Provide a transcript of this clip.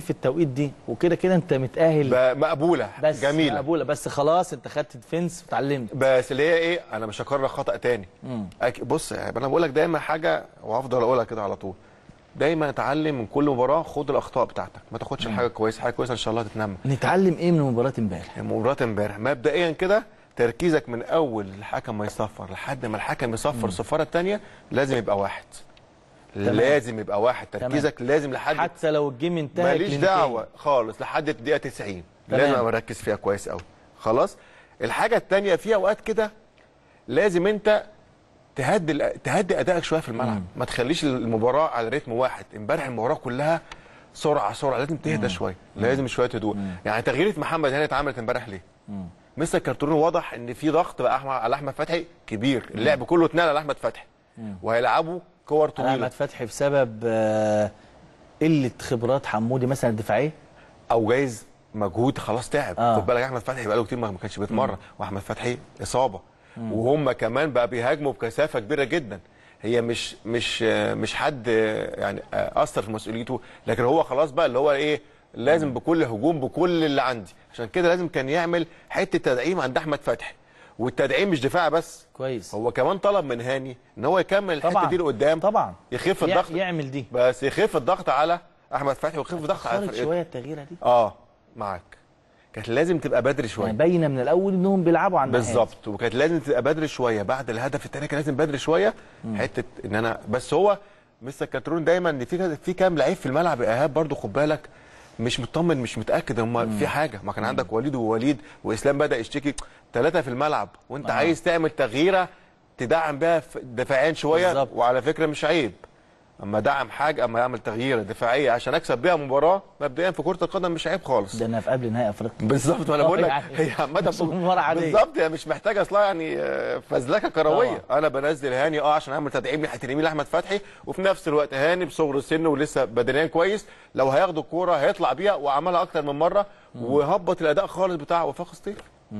في التوقيت دي وكده كده انت متاهل مقبوله بس جميله مقبوله بس خلاص انت خدت ديفنس وتعلمت بس اللي هي ايه انا مش هكرر خطا تاني مم. بص يعني انا بقول لك دايما حاجه وافضل اقولها كده على طول دايما اتعلم من كل مباراه خد الاخطاء بتاعتك ما تاخدش الحاجه كويسه حاجه كويسه ان شاء الله تتنمى نتعلم ايه من مباراه امبارح مباراه امبارح مبدئيا كده تركيزك من اول الحكم ما يصفر لحد ما الحكم يصفر الصفاره الثانيه لازم يبقى واحد لازم يبقى واحد تركيزك تمام. لازم لحد حتى لو الجيم انتهى ماليش دعوه خالص لحد الدقيقه 90 تمام. لازم ابقى مركز فيها كويس قوي خلاص الحاجه الثانيه في اوقات كده لازم انت تهدي تهدي ادائك شويه في الملعب مم. ما تخليش المباراه على رتم واحد امبارح المباراه كلها سرعه سرعه لازم تهدى شويه لازم شويه هدوء يعني تغييره محمد هاني اتعملت امبارح ليه مستر كارتون واضح ان في ضغط بقى على احمد فتحي كبير اللعب كله اتنقل على احمد فتحي وهيلعبوا كور طويله احمد فتحي بسبب آه، قله خبرات حمودي مثلا الدفاعيه او جايز مجهود خلاص تعب آه. خد بالك احمد فتحي بقاله كتير ما كانش بيتمرن واحمد فتحي اصابه وهم كمان بقى بيهاجموا بكثافه كبيره جدا هي مش مش آه، مش حد آه، يعني اثر في مسؤوليته لكن هو خلاص بقى اللي هو ايه لازم بكل هجوم بكل اللي عندي عشان كده لازم كان يعمل حته تدعيم عند احمد فتحي والتدعيم مش دفاع بس كويس هو كمان طلب من هاني ان هو يكمل الحته دي لقدام طبعا يخف الضغط يعمل دي بس يخف الضغط على احمد فتحي ويخف الضغط على فرقته شويه التغييره دي اه معاك كانت لازم تبقى بدري شويه يعني باينه من الاول انهم بيلعبوا على بالظبط وكانت لازم تبقى بدري شويه بعد الهدف الثاني كان لازم بدري شويه حته ان انا بس هو مستر كاترون دايما ان في في كام لعيب في الملعب ايهاب برضو خد بالك مش مطمن مش متاكد هم في حاجه ما كان عندك وليد ووليد واسلام بدا يشتكي ثلاثه في الملعب وانت آه. عايز تعمل تغييره تدعم بيها دفاعيا شويه بالزبط. وعلى فكره مش عيب اما دعم حاجه اما اعمل تغييره دفاعيه عشان اكسب بيها مباراه مبدئيا في كره القدم مش عيب خالص ده انا في قبل نهائي افريقيا بالظبط وانا بقول لك هي عامه مباراه عاديه بالظبط هي مش محتاجه اصلا يعني آه، فزلكه كرويه انا بنزل هاني اه عشان اعمل تدعيم ناحيه اليمين لاحمد فتحي وفي نفس الوقت هاني بصغر السن ولسه بدنيا كويس لو هياخدوا الكوره هيطلع بيها وعملها اكتر من مره وهبط الاداء خالص بتاع وفاق سطيف